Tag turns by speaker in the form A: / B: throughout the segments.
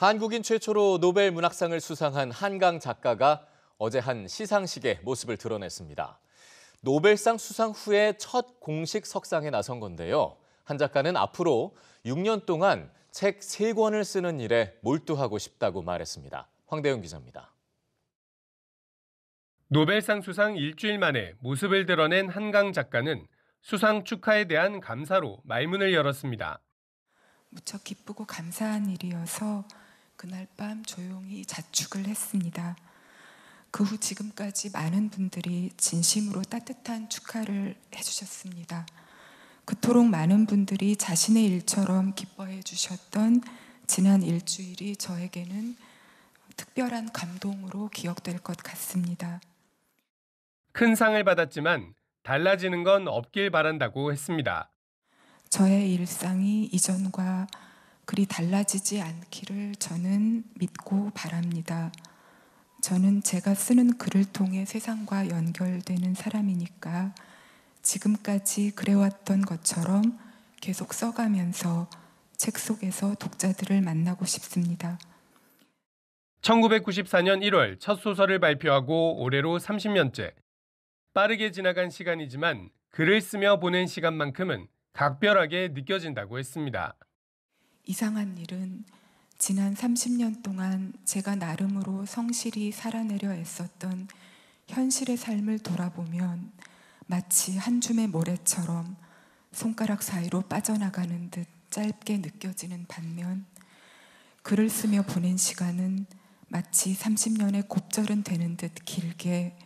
A: 한국인 최초로 노벨 문학상을 수상한 한강 작가가 어제 한 시상식에 모습을 드러냈습니다. 노벨상 수상 후에 첫 공식 석상에 나선 건데요. 한 작가는 앞으로 6년 동안 책 3권을 쓰는 일에 몰두하고 싶다고 말했습니다. 황대영 기자입니다. 노벨상 수상 일주일 만에 모습을 드러낸 한강 작가는 수상 축하에 대한 감사로 말문을 열었습니다.
B: 무척 기쁘고 감사한 일이어서 그날 밤 조용히 자축을 했습니다. 그 후 지금까지 많은 분들이 진심으로 따뜻한 축하를 해주셨습니다. 그토록 많은 분들이 자신의 일처럼 기뻐해 주셨던 지난 일주일이 저에게는 특별한 감동으로 기억될 것 같습니다.
A: 큰 상을 받았지만 달라지는 건 없길 바란다고 했습니다.
B: 저의 일상이 이전과 그리 달라지지 않기를 저는 믿고 바랍니다. 저는 제가 쓰는 글을 통해 세상과 연결되는 사람이니까 지금까지 그래왔던 것처럼 계속 써가면서 책 속에서 독자들을 만나고 싶습니다.
A: 1994년 1월 첫 소설을 발표하고 올해로 30년째. 빠르게 지나간 시간이지만 글을 쓰며 보낸 시간만큼은 각별하게 느껴진다고 했습니다.
B: 이상한 일은 지난 30년 동안 제가 나름으로 성실히 살아내려 애썼던 현실의 삶을 돌아보면 마치 한 줌의 모래처럼 손가락 사이로 빠져나가는 듯 짧게 느껴지는 반면 글을 쓰며 보낸 시간은 마치 30년의 곱절은 되는 듯 길게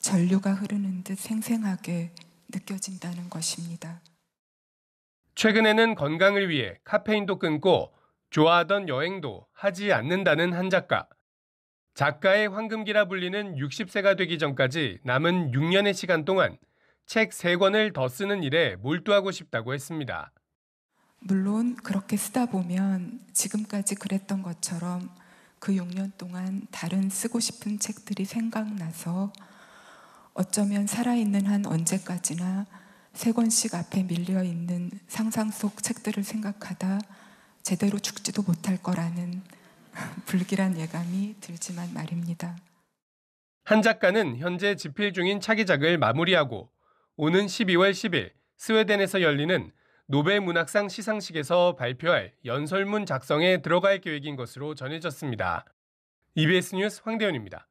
B: 전류가 흐르는 듯 생생하게 느껴진다는 것입니다.
A: 최근에는 건강을 위해 카페인도 끊고 좋아하던 여행도 하지 않는다는 한 작가. 작가의 황금기라 불리는 60세가 되기 전까지 남은 6년의 시간 동안 책 3권을 더 쓰는 일에 몰두하고 싶다고 했습니다.
B: 물론 그렇게 쓰다 보면 지금까지 그랬던 것처럼 그 6년 동안 다른 쓰고 싶은 책들이 생각나서 어쩌면 살아있는 한 언제까지나 세 권씩 앞에 밀려 있는 상상 속 책들을 생각하다 제대로 죽지도 못할 거라는 불길한 예감이 들지만 말입니다.
A: 한 작가는 현재 집필 중인 차기작을 마무리하고 오는 12월 10일 스웨덴에서 열리는 노벨 문학상 시상식에서 발표할 연설문 작성에 들어갈 계획인 것으로 전해졌습니다. EBS 뉴스 황대현입니다.